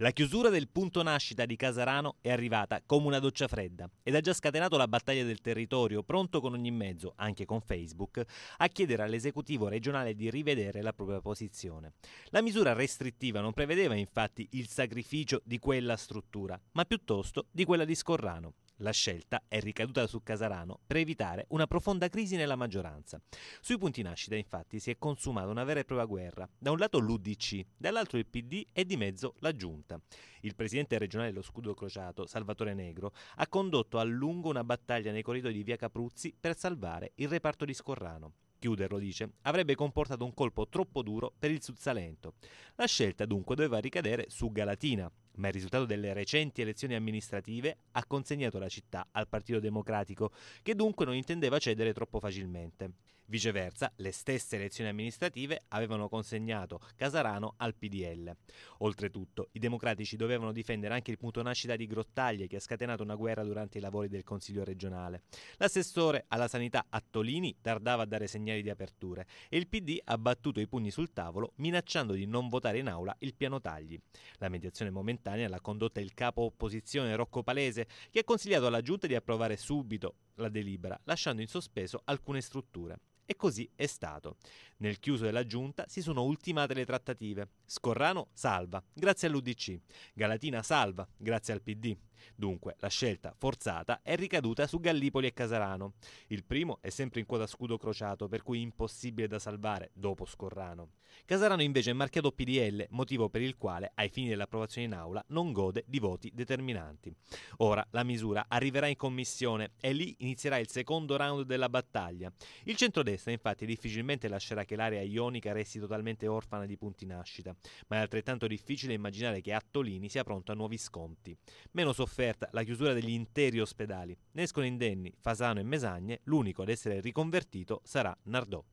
La chiusura del punto nascita di Casarano è arrivata come una doccia fredda ed ha già scatenato la battaglia del territorio, pronto con ogni mezzo, anche con Facebook, a chiedere all'esecutivo regionale di rivedere la propria posizione. La misura restrittiva non prevedeva infatti il sacrificio di quella struttura, ma piuttosto di quella di Scorrano. La scelta è ricaduta su Casarano per evitare una profonda crisi nella maggioranza. Sui punti nascita, infatti, si è consumata una vera e propria guerra. Da un lato l'UDC, dall'altro il PD e di mezzo la Giunta. Il presidente regionale dello Scudo Crociato, Salvatore Negro, ha condotto a lungo una battaglia nei corridoi di via Capruzzi per salvare il reparto di Scorrano. Chiuderlo, dice, avrebbe comportato un colpo troppo duro per il Sud Salento. La scelta dunque doveva ricadere su Galatina, ma il risultato delle recenti elezioni amministrative ha consegnato la città al Partito Democratico, che dunque non intendeva cedere troppo facilmente. Viceversa, le stesse elezioni amministrative avevano consegnato Casarano al PDL. Oltretutto, i democratici dovevano difendere anche il punto nascita di Grottaglie che ha scatenato una guerra durante i lavori del Consiglio regionale. L'assessore alla sanità Attolini tardava a dare segnali di aperture e il PD ha battuto i pugni sul tavolo minacciando di non votare in aula il piano tagli. La mediazione momentanea momentanea la condotta il capo opposizione Rocco Palese, che ha consigliato alla giunta di approvare subito la delibera, lasciando in sospeso alcune strutture. E così è stato. Nel chiuso della giunta si sono ultimate le trattative. Scorrano salva, grazie all'UDC. Galatina salva, grazie al PD. Dunque, la scelta forzata è ricaduta su Gallipoli e Casarano. Il primo è sempre in quota scudo crociato, per cui impossibile da salvare dopo Scorrano. Casarano invece è marchiato PDL, motivo per il quale, ai fini dell'approvazione in aula, non gode di voti determinanti. Ora la misura arriverà in commissione e lì inizierà il secondo round della battaglia. Il centrodestra infatti difficilmente lascerà che l'area ionica resti totalmente orfana di punti nascita, ma è altrettanto difficile immaginare che Attolini sia pronto a nuovi sconti. Meno sofferenza sofferta la chiusura degli interi ospedali. Ne escono indenni Fasano e Mesagne, l'unico ad essere riconvertito sarà Nardò.